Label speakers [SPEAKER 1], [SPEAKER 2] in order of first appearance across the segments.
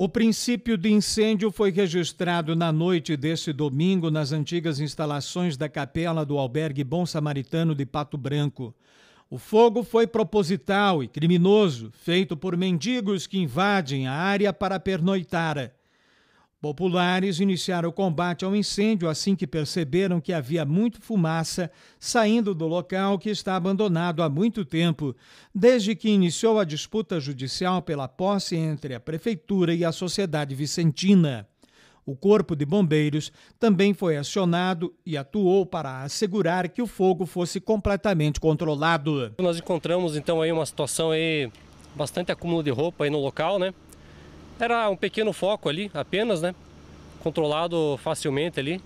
[SPEAKER 1] O princípio de incêndio foi registrado na noite desse domingo nas antigas instalações da capela do albergue Bom Samaritano de Pato Branco. O fogo foi proposital e criminoso, feito por mendigos que invadem a área para pernoitar. Populares iniciaram o combate ao incêndio assim que perceberam que havia muito fumaça saindo do local que está abandonado há muito tempo, desde que iniciou a disputa judicial pela posse entre a Prefeitura e a Sociedade Vicentina. O Corpo de Bombeiros também foi acionado e atuou para assegurar que o fogo fosse completamente controlado.
[SPEAKER 2] Nós encontramos então aí uma situação aí bastante acúmulo de roupa aí no local, né? Era um pequeno foco ali, apenas, né? Controlado facilmente ali.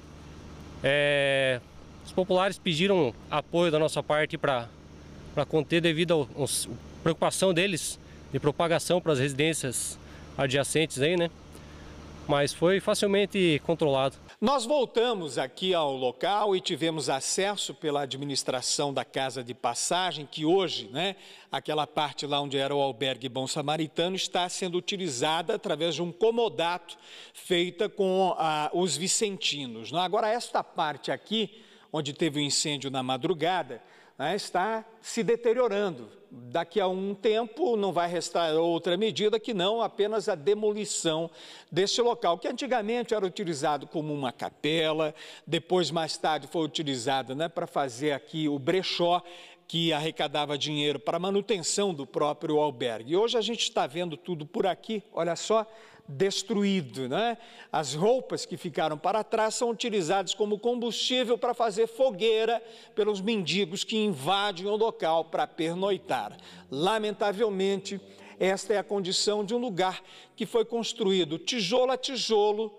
[SPEAKER 2] É, os populares pediram apoio da nossa parte para conter devido à preocupação deles de propagação para as residências adjacentes aí, né? Mas foi facilmente controlado. Nós voltamos aqui
[SPEAKER 1] ao local e tivemos acesso pela administração da casa de passagem, que hoje, né, aquela parte lá onde era o albergue Bom Samaritano, está sendo utilizada através de um comodato feita com ah, os vicentinos. Né. Agora, esta parte aqui, onde teve o um incêndio na madrugada, né, está se deteriorando. Daqui a um tempo não vai restar outra medida que não apenas a demolição deste local, que antigamente era utilizado como uma capela, depois mais tarde foi utilizado né, para fazer aqui o brechó que arrecadava dinheiro para manutenção do próprio albergue. hoje a gente está vendo tudo por aqui, olha só, destruído. Né? As roupas que ficaram para trás são utilizadas como combustível para fazer fogueira pelos mendigos que invadem o local para pernoitar. Lamentavelmente, esta é a condição de um lugar que foi construído tijolo a tijolo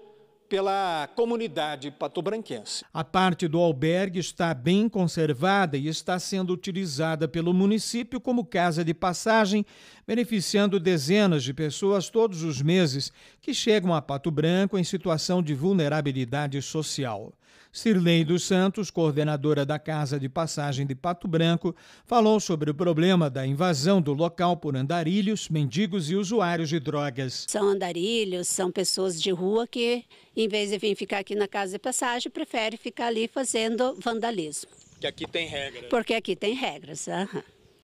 [SPEAKER 1] pela comunidade patobranquense. A parte do albergue está bem conservada e está sendo utilizada pelo município como casa de passagem, beneficiando dezenas de pessoas todos os meses que chegam a Pato Branco em situação de vulnerabilidade social. Cirlei dos Santos, coordenadora da Casa de Passagem de Pato Branco, falou sobre o problema da invasão do local por andarilhos, mendigos e usuários de drogas. São
[SPEAKER 2] andarilhos, são pessoas de rua que, em vez de vir ficar aqui na Casa de Passagem, prefere ficar ali fazendo vandalismo.
[SPEAKER 1] Porque aqui tem regras.
[SPEAKER 2] Porque aqui tem regras, aham.